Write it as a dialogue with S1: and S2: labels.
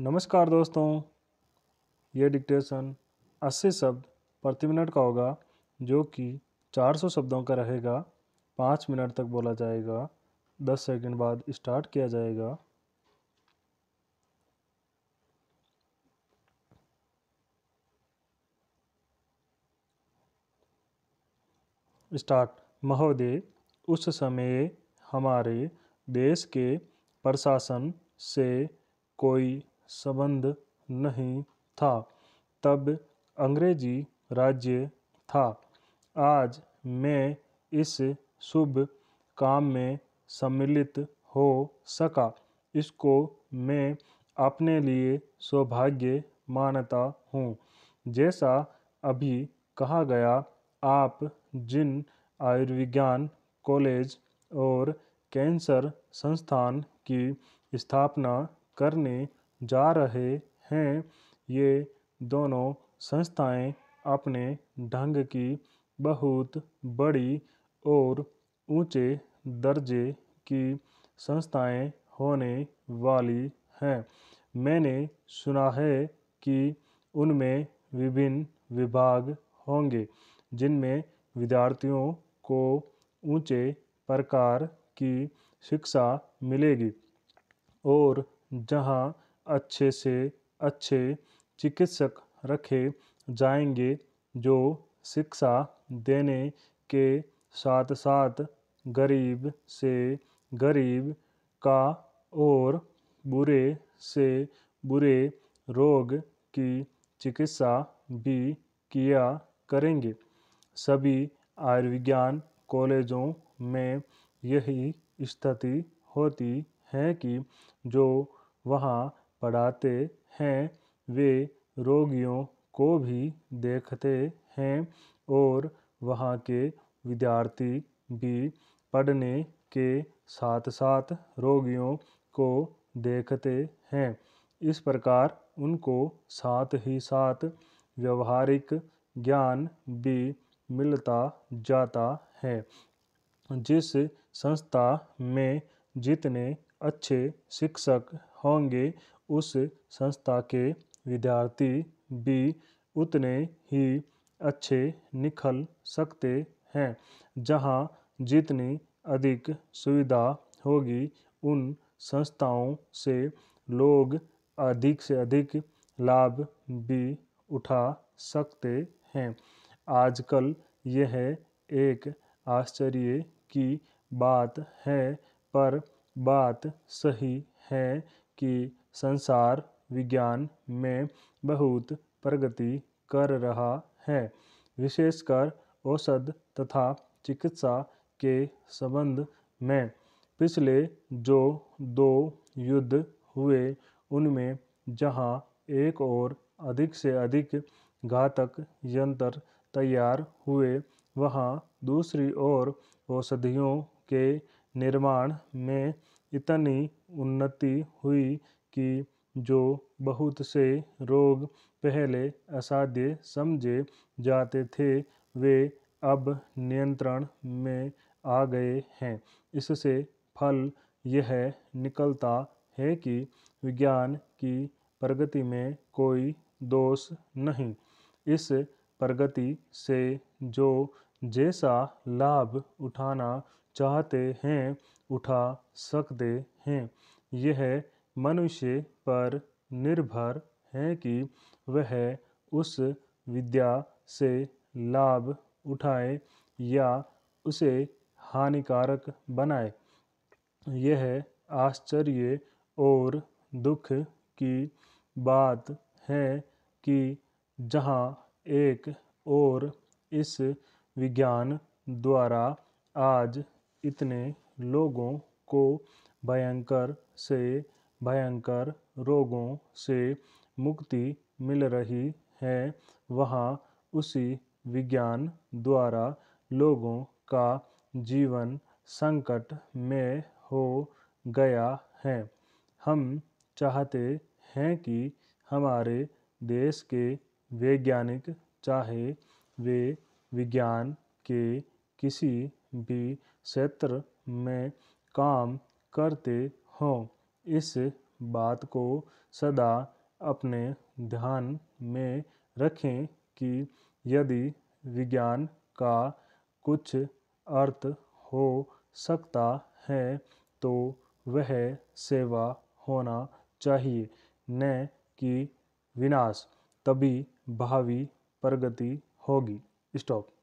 S1: नमस्कार दोस्तों ये डिक्टेशन 80 शब्द प्रति मिनट का होगा जो कि 400 शब्दों का रहेगा पाँच मिनट तक बोला जाएगा दस सेकंड बाद स्टार्ट किया जाएगा स्टार्ट महोदय उस समय हमारे देश के प्रशासन से कोई संबंध नहीं था तब अंग्रेजी राज्य था आज मैं इस शुभ काम में सम्मिलित हो सका इसको मैं अपने लिए सौभाग्य मानता हूँ जैसा अभी कहा गया आप जिन आयुर्विज्ञान कॉलेज और कैंसर संस्थान की स्थापना करने जा रहे हैं ये दोनों संस्थाएं अपने ढंग की बहुत बड़ी और ऊंचे दर्जे की संस्थाएं होने वाली हैं मैंने सुना है कि उनमें विभिन्न विभाग होंगे जिनमें विद्यार्थियों को ऊंचे प्रकार की शिक्षा मिलेगी और जहां अच्छे से अच्छे चिकित्सक रखे जाएंगे जो शिक्षा देने के साथ साथ गरीब से गरीब का और बुरे से बुरे रोग की चिकित्सा भी किया करेंगे सभी आयुर्विज्ञान कॉलेजों में यही स्थिति होती है कि जो वहाँ पढ़ाते हैं वे रोगियों को भी देखते हैं और वहाँ के विद्यार्थी भी पढ़ने के साथ साथ रोगियों को देखते हैं इस प्रकार उनको साथ ही साथ व्यवहारिक ज्ञान भी मिलता जाता है जिस संस्था में जितने अच्छे शिक्षक होंगे उस संस्था के विद्यार्थी भी उतने ही अच्छे निकल सकते हैं जहाँ जितनी अधिक सुविधा होगी उन संस्थाओं से लोग अधिक से अधिक लाभ भी उठा सकते हैं आजकल यह एक आश्चर्य की बात है पर बात सही है कि संसार विज्ञान में बहुत प्रगति कर रहा है विशेषकर औषध तथा चिकित्सा के संबंध में पिछले जो दो युद्ध हुए उनमें जहां एक और अधिक से अधिक घातक यंत्र तैयार हुए वहां दूसरी ओर औषधियों के निर्माण में इतनी उन्नति हुई कि जो बहुत से रोग पहले असाध्य समझे जाते थे वे अब नियंत्रण में आ गए हैं इससे फल यह निकलता है कि विज्ञान की प्रगति में कोई दोष नहीं इस प्रगति से जो जैसा लाभ उठाना चाहते हैं उठा सकते हैं यह मनुष्य पर निर्भर है कि वह उस विद्या से लाभ उठाए या उसे हानिकारक बनाए यह आश्चर्य और दुख की बात है कि जहाँ एक और इस विज्ञान द्वारा आज इतने लोगों को भयंकर से भयंकर रोगों से मुक्ति मिल रही है वहाँ उसी विज्ञान द्वारा लोगों का जीवन संकट में हो गया है हम चाहते हैं कि हमारे देश के वैज्ञानिक चाहे वे विज्ञान के किसी भी क्षेत्र में काम करते हों इस बात को सदा अपने ध्यान में रखें कि यदि विज्ञान का कुछ अर्थ हो सकता है तो वह सेवा होना चाहिए न कि विनाश तभी भावी प्रगति होगी स्टॉप